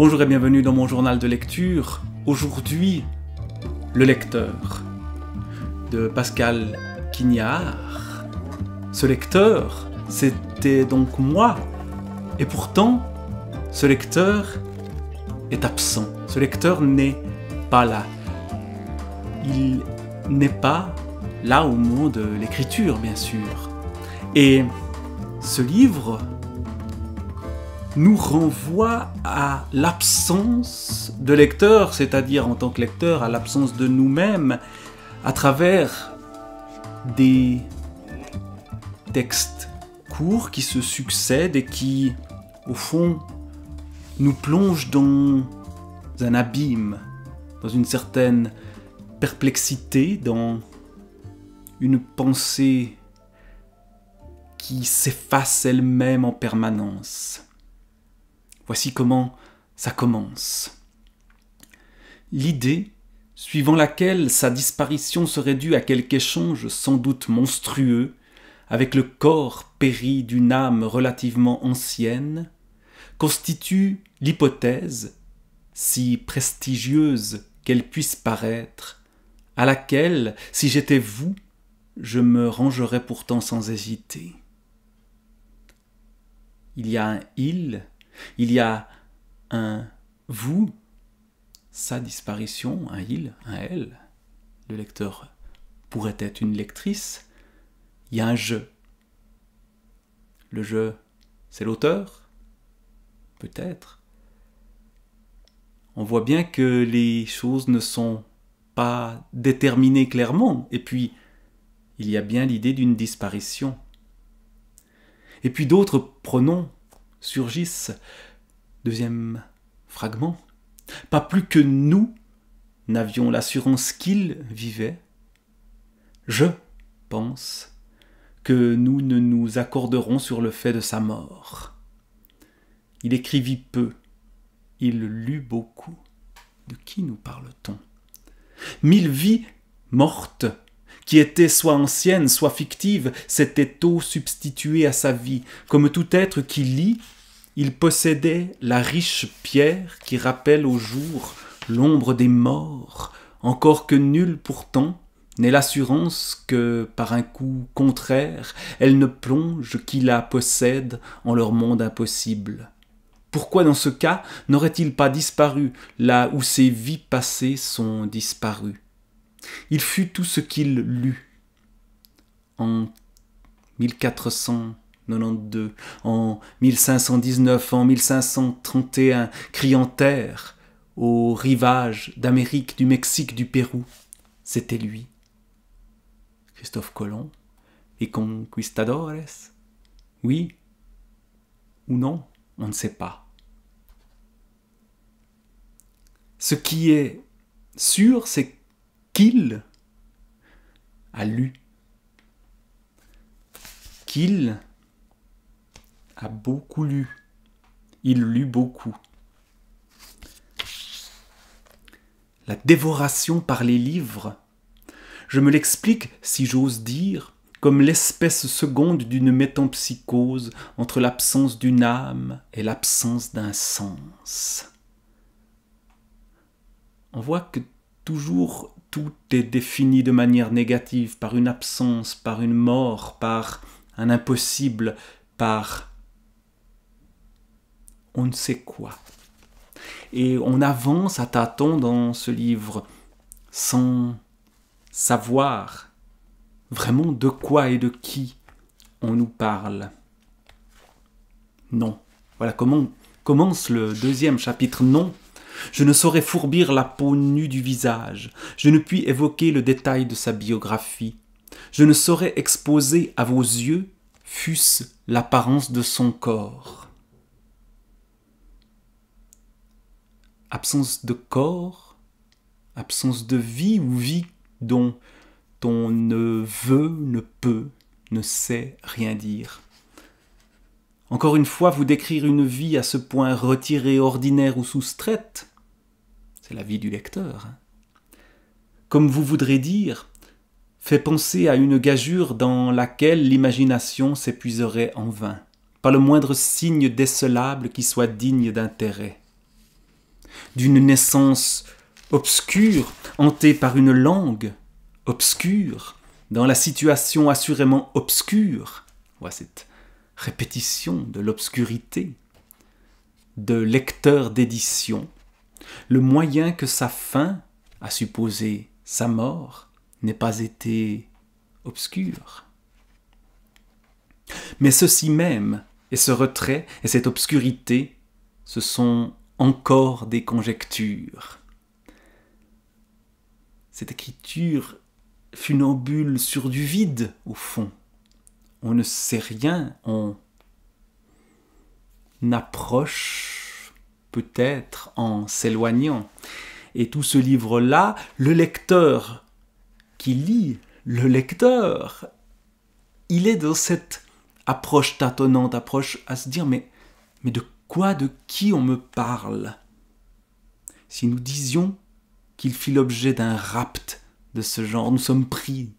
Bonjour et bienvenue dans mon journal de lecture. Aujourd'hui, Le lecteur de Pascal Quignard. Ce lecteur, c'était donc moi. Et pourtant, ce lecteur est absent. Ce lecteur n'est pas là. Il n'est pas là au monde de l'écriture, bien sûr. Et ce livre nous renvoie à l'absence de lecteur, c'est-à-dire en tant que lecteur, à l'absence de nous-mêmes, à travers des textes courts qui se succèdent et qui, au fond, nous plongent dans un abîme, dans une certaine perplexité, dans une pensée qui s'efface elle-même en permanence. Voici comment ça commence. L'idée suivant laquelle sa disparition serait due à quelque échange sans doute monstrueux avec le corps péri d'une âme relativement ancienne, constitue l'hypothèse, si prestigieuse qu'elle puisse paraître, à laquelle, si j'étais vous, je me rangerais pourtant sans hésiter. Il y a un il il y a un vous, sa disparition, un il, un elle. Le lecteur pourrait être une lectrice. Il y a un je. Le je, c'est l'auteur Peut-être. On voit bien que les choses ne sont pas déterminées clairement. Et puis, il y a bien l'idée d'une disparition. Et puis d'autres pronoms surgissent. Deuxième fragment. Pas plus que nous n'avions l'assurance qu'il vivait. Je pense que nous ne nous accorderons sur le fait de sa mort. Il écrivit peu, il lut beaucoup. De qui nous parle-t-on Mille vies mortes qui était soit ancienne, soit fictive, s'était tôt substituée à sa vie. Comme tout être qui lit, il possédait la riche pierre qui rappelle au jour l'ombre des morts, encore que nulle pourtant n'est l'assurance que, par un coup contraire, elle ne plonge qui la possède en leur monde impossible. Pourquoi dans ce cas n'aurait-il pas disparu là où ses vies passées sont disparues il fut tout ce qu'il lut en 1492, en 1519, en 1531, criant terre aux rivages d'Amérique, du Mexique, du Pérou. C'était lui, Christophe Colomb et Conquistadores. Oui ou non, on ne sait pas. Ce qui est sûr, c'est qu'il a lu, qu'il a beaucoup lu, il lut beaucoup. La dévoration par les livres, je me l'explique, si j'ose dire, comme l'espèce seconde d'une métempsychose entre l'absence d'une âme et l'absence d'un sens. On voit que toujours tout est défini de manière négative, par une absence, par une mort, par un impossible, par on ne sait quoi. Et on avance à tâtons dans ce livre sans savoir vraiment de quoi et de qui on nous parle. Non. Voilà comment commence le deuxième chapitre. Non, je ne saurais fourbir la peau nue du visage, je ne puis évoquer le détail de sa biographie, je ne saurais exposer à vos yeux, fût-ce l'apparence de son corps. Absence de corps, absence de vie ou vie dont on ne veut, ne peut, ne sait rien dire. Encore une fois, vous décrire une vie à ce point retirée, ordinaire ou soustraite, c'est la vie du lecteur. Comme vous voudrez dire, fait penser à une gageure dans laquelle l'imagination s'épuiserait en vain, par le moindre signe décelable qui soit digne d'intérêt. D'une naissance obscure, hantée par une langue obscure, dans la situation assurément obscure, voici cette répétition de l'obscurité, de lecteur d'édition, le moyen que sa fin, a supposé, sa mort, n'ait pas été obscur. Mais ceci même, et ce retrait, et cette obscurité, ce sont encore des conjectures. Cette écriture funambule sur du vide, au fond. On ne sait rien, on n'approche peut-être en s'éloignant. Et tout ce livre-là, le lecteur qui lit, le lecteur, il est dans cette approche tâtonnante, approche à se dire mais, de quoi, de qui on me parle Si nous disions qu'il fit l'objet d'un rapt de ce genre, nous sommes pris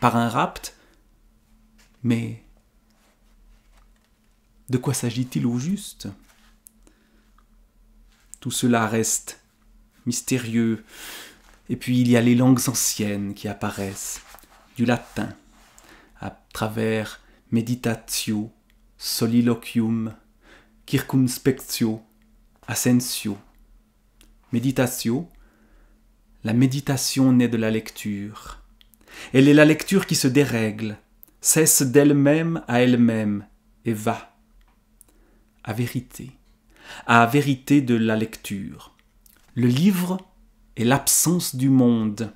par un rapt, mais de quoi s'agit-il au juste tout cela reste mystérieux. Et puis il y a les langues anciennes qui apparaissent, du latin, à travers meditatio, soliloquium, circumspectio, ascensio ».« Meditatio, la méditation naît de la lecture. Elle est la lecture qui se dérègle, cesse d'elle-même à elle-même et va à vérité à vérité de la lecture. Le livre est l'absence du monde.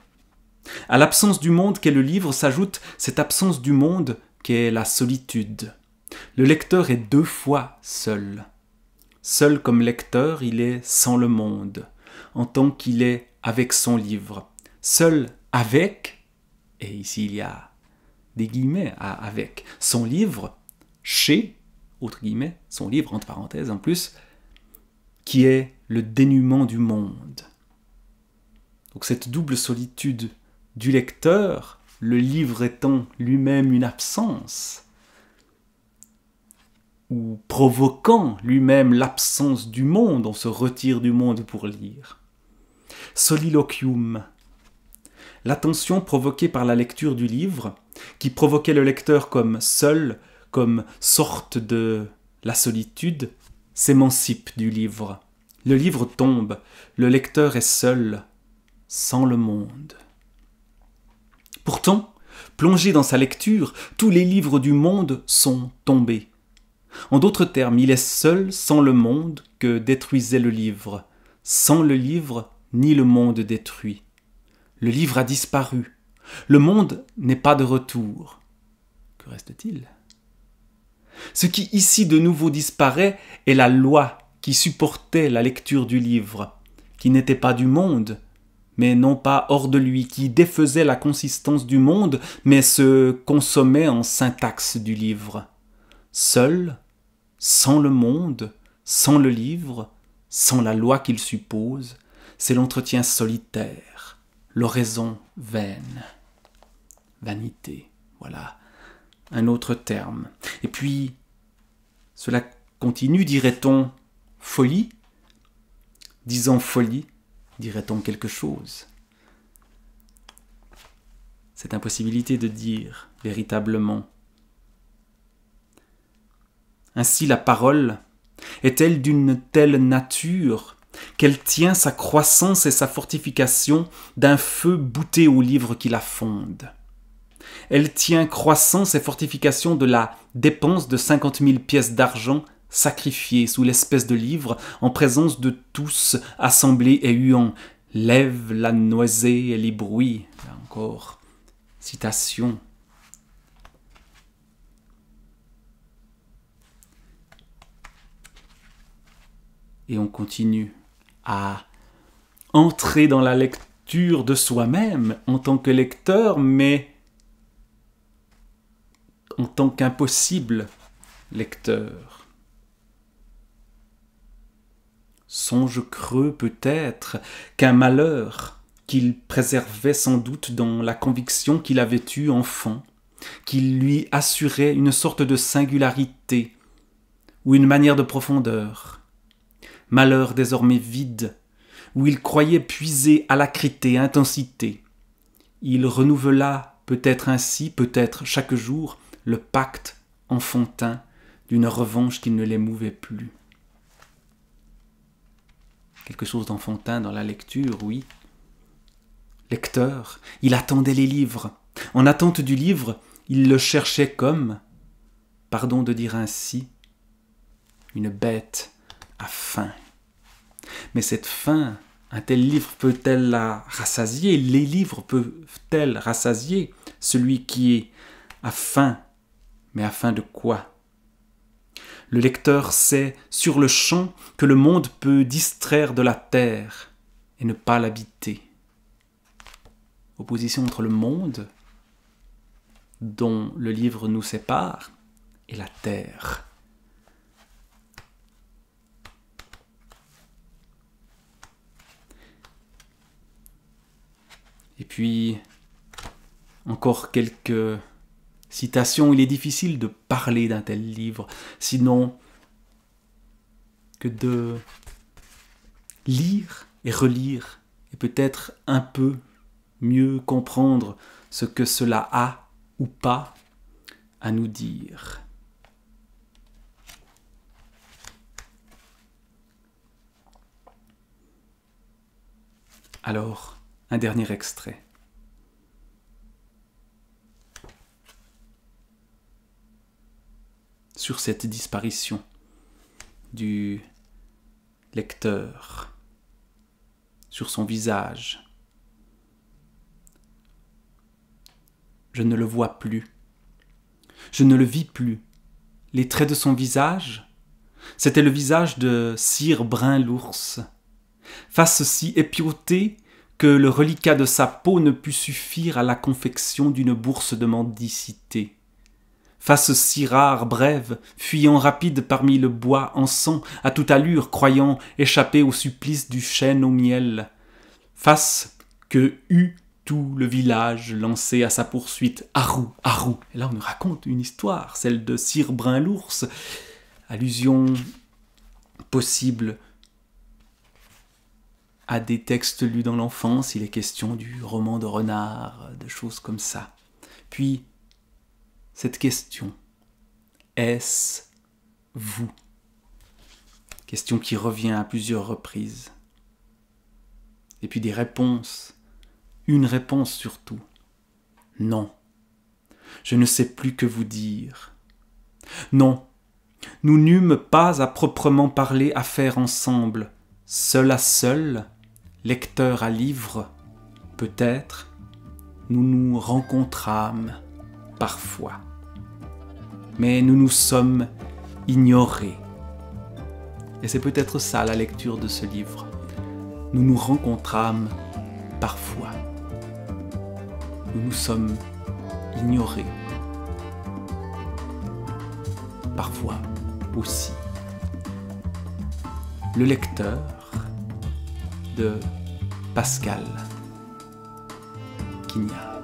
À l'absence du monde qu'est le livre s'ajoute cette absence du monde qu'est la solitude. Le lecteur est deux fois seul. Seul comme lecteur, il est sans le monde, en tant qu'il est avec son livre. Seul avec, et ici il y a des guillemets à avec, son livre, chez, autre guillemets, son livre entre parenthèses en plus, qui est le dénuement du monde. Donc cette double solitude du lecteur, le livre étant lui-même une absence, ou provoquant lui-même l'absence du monde, on se retire du monde pour lire. Soliloquium. L'attention provoquée par la lecture du livre, qui provoquait le lecteur comme seul, comme sorte de la solitude, s'émancipe du livre. Le livre tombe, le lecteur est seul, sans le monde. Pourtant, plongé dans sa lecture, tous les livres du monde sont tombés. En d'autres termes, il est seul sans le monde que détruisait le livre. Sans le livre, ni le monde détruit. Le livre a disparu. Le monde n'est pas de retour. Que reste-t-il ce qui ici de nouveau disparaît est la loi qui supportait la lecture du livre, qui n'était pas du monde, mais non pas hors de lui, qui défaisait la consistance du monde, mais se consommait en syntaxe du livre. Seul, sans le monde, sans le livre, sans la loi qu'il suppose, c'est l'entretien solitaire, l'oraison vaine. Vanité, voilà un autre terme. Et puis, cela continue, dirait-on folie Disant folie, dirait-on quelque chose Cette impossibilité de dire véritablement. Ainsi la parole est-elle d'une telle nature qu'elle tient sa croissance et sa fortification d'un feu bouté au livre qui la fonde elle tient croissant et fortifications de la dépense de 50 000 pièces d'argent sacrifiées sous l'espèce de livre en présence de tous assemblés et huants. Lève la noisée et les bruits. Là encore, citation. Et on continue à entrer dans la lecture de soi-même en tant que lecteur, mais en tant qu'impossible lecteur. Songe creux peut-être qu'un malheur qu'il préservait sans doute dans la conviction qu'il avait eue enfant, qu'il lui assurait une sorte de singularité ou une manière de profondeur. Malheur désormais vide, où il croyait puiser à alacrité, intensité. Il renouvela peut-être ainsi, peut-être chaque jour, le pacte enfantin d'une revanche qui ne l'émouvait plus. Quelque chose d'enfantin dans la lecture, oui. Lecteur, il attendait les livres. En attente du livre, il le cherchait comme, pardon de dire ainsi, une bête à faim. Mais cette faim, un tel livre peut-elle la rassasier Les livres peuvent-elles rassasier celui qui est à faim mais afin de quoi Le lecteur sait sur le champ que le monde peut distraire de la terre et ne pas l'habiter. Opposition entre le monde, dont le livre nous sépare, et la terre. Et puis, encore quelques Citation, il est difficile de parler d'un tel livre, sinon que de lire et relire, et peut-être un peu mieux comprendre ce que cela a ou pas à nous dire. Alors, un dernier extrait. sur cette disparition du lecteur, sur son visage. Je ne le vois plus. Je ne le vis plus. Les traits de son visage, c'était le visage de cire Brun l'ours, face si épiotée que le reliquat de sa peau ne put suffire à la confection d'une bourse de mendicité. Face si rare, brève, fuyant rapide parmi le bois en sang, à toute allure croyant échapper au supplice du chêne au miel. Face que eut tout le village lancé à sa poursuite, à Harou. Et là on nous raconte une histoire, celle de Sire Brun l'ours, allusion possible à des textes lus dans l'enfance, il est question du roman de renard, de choses comme ça. Puis cette question. Est-ce vous Question qui revient à plusieurs reprises. Et puis des réponses. Une réponse surtout. Non. Je ne sais plus que vous dire. Non. Nous n'eûmes pas à proprement parler à faire ensemble, seul à seul, lecteur à livre, peut-être, nous nous rencontrâmes parfois. Mais nous nous sommes ignorés. Et c'est peut-être ça la lecture de ce livre. Nous nous rencontrâmes parfois. Nous nous sommes ignorés. Parfois aussi. Le lecteur de Pascal Quignard.